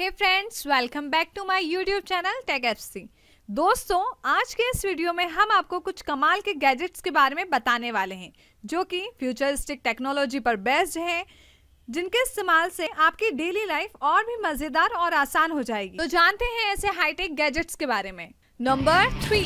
hey friends welcome back to my YouTube channel Tech FC दोस्तों आज के इस वीडियो में हम आपको कुछ कमाल के गैजेट्स के बारे में बताने वाले हैं जो कि फ्यूचरिस्टिक टेक्नोलॉजी पर बेस्ड हैं जिनके इस्तेमाल से आपकी डेली लाइफ और भी मज़ेदार और आसान हो जाएगी तो जानते हैं ऐसे हाईटेक गैजेट्स के बारे में number three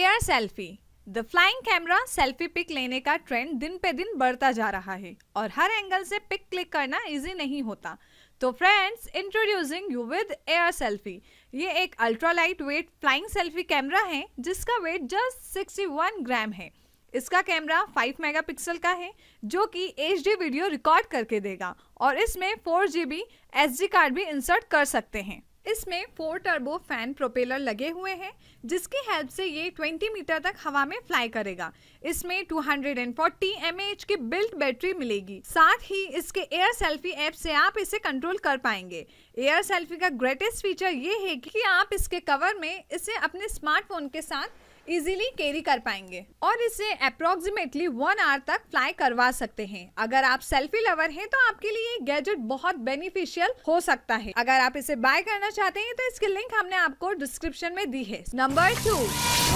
Air Selfie the flying camera selfie pic लेने का ट्रेंड दिन पे दिन बढ़ता जा रहा है और हर एंगल से पिक क्लिक करना इजी नहीं होता तो friends introducing you with Air Selfie ये एक ultra light weight flying selfie camera है जिसका वेट जस्ट 61 ग्राम है इसका कैमरा 5 मेगापिक्सल का है जो कि एच वीडियो रिकॉर्ड करके देगा और इसमें फोर जी बी कार्ड भी इंसर्ट कर सकते हैं इसमें फोर टर्बो फैन प्रोपेलर लगे हुए हैं जिसकी हेल्प से ये 20 मीटर तक हवा में फ्लाई करेगा इसमें 240 हंड्रेड की बिल्ट बैटरी मिलेगी साथ ही इसके एयर सेल्फी ऐप से आप इसे कंट्रोल कर पाएंगे एयर सेल्फी का ग्रेटेस्ट फीचर ये है कि आप इसके कवर में इसे अपने स्मार्टफोन के साथ इजीली कैरी कर पाएंगे और इसे अप्रोक्सीमेटली वन आवर तक फ्लाई करवा सकते हैं अगर आप सेल्फी लवर हैं तो आपके लिए ये गैजेट बहुत बेनिफिशियल हो सकता है अगर आप इसे बाय करना चाहते हैं तो इसकी लिंक हमने आपको डिस्क्रिप्शन में दी है number two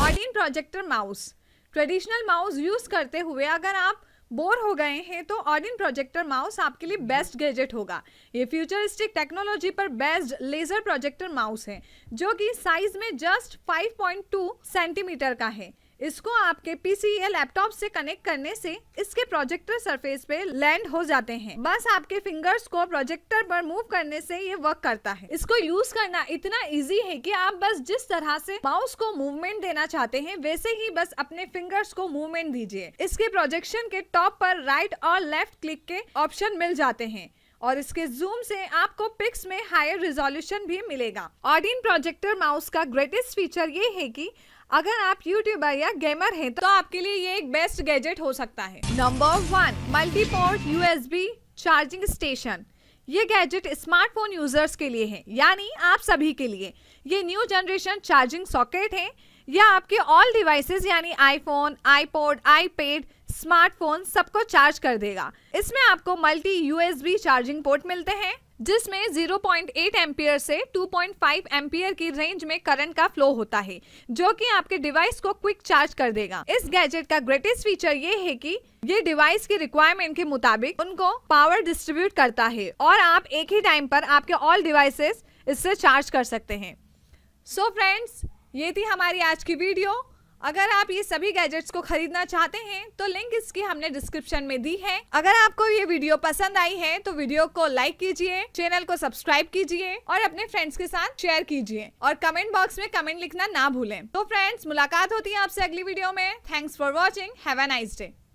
Odin projector mouse traditional mouse use करते हुए अगर आप बोर हो गए हैं तो ऑडिन प्रोजेक्टर माउस आपके लिए बेस्ट गैजेट होगा ये फ्यूचरिस्टिक टेक्नोलॉजी पर बेस्ड लेजर प्रोजेक्टर माउस है जो कि साइज में जस्ट 5.2 सेंटीमीटर का है इसको आपके पीसी e या लैपटॉप से कनेक्ट करने से इसके प्रोजेक्टर सरफेस पे लैंड हो जाते हैं बस आपके फिंगर्स को प्रोजेक्टर पर मूव करने से ये वर्क करता है इसको यूज करना इतना इजी है कि आप बस जिस तरह से माउस को मूवमेंट देना चाहते हैं वैसे ही बस अपने फिंगर्स को मूवमेंट दीजिए इसके प्रोजेक्शन के टॉप पर राइट और लेफ्ट क्लिक के ऑप्शन मिल जाते हैं और इसके जूम से आपको पिक्स में हायर रिजोल्यूशन भी मिलेगा ऑडिन प्रोजेक्टर माउस का ग्रेटेस्ट फीचर ये है कि अगर आप यूट्यूबर या गेमर हैं तो आपके लिए ये एक बेस्ट गैजेट हो सकता है number one multiport USB charging station ये गैजेट स्मार्टफोन यूजर्स के लिए है यानी आप सभी के लिए ये न्यू जनरेशन चार्जिंग सॉकेट है यह आपके ऑल डिवाइसेस यानी आईफोन आईपोड आईपेड स्मार्टफोन सबको चार्ज कर देगा इसमें आपको मल्टी यूएसबी चार्जिंग पोर्ट मिलते हैं जिसमें 0.8 पॉइंट से 2.5 पॉइंट की रेंज में करंट का फ्लो होता है जो कि आपके डिवाइस को क्विक चार्ज कर देगा इस गैजेट का ग्रेटेस्ट फीचर ये है कि ये डिवाइस की रिक्वायरमेंट के मुताबिक उनको पावर डिस्ट्रीब्यूट करता है और आप एक ही टाइम पर आपके ऑल डिवाइसेस इससे चार्ज कर सकते हैं सो so फ्रेंड्स ये थी हमारी आज की वीडियो अगर आप ये सभी गैजेट्स को खरीदना चाहते हैं तो लिंक इसकी हमने डिस्क्रिप्शन में दी है अगर आपको ये वीडियो पसंद आई है तो वीडियो को लाइक कीजिए चैनल को सब्सक्राइब कीजिए और अपने फ्रेंड्स के साथ शेयर कीजिए और कमेंट बॉक्स में कमेंट लिखना ना भूलें तो फ्रेंड्स मुलाकात होती है आपसे अगली वीडियो में thanks for watching have nice day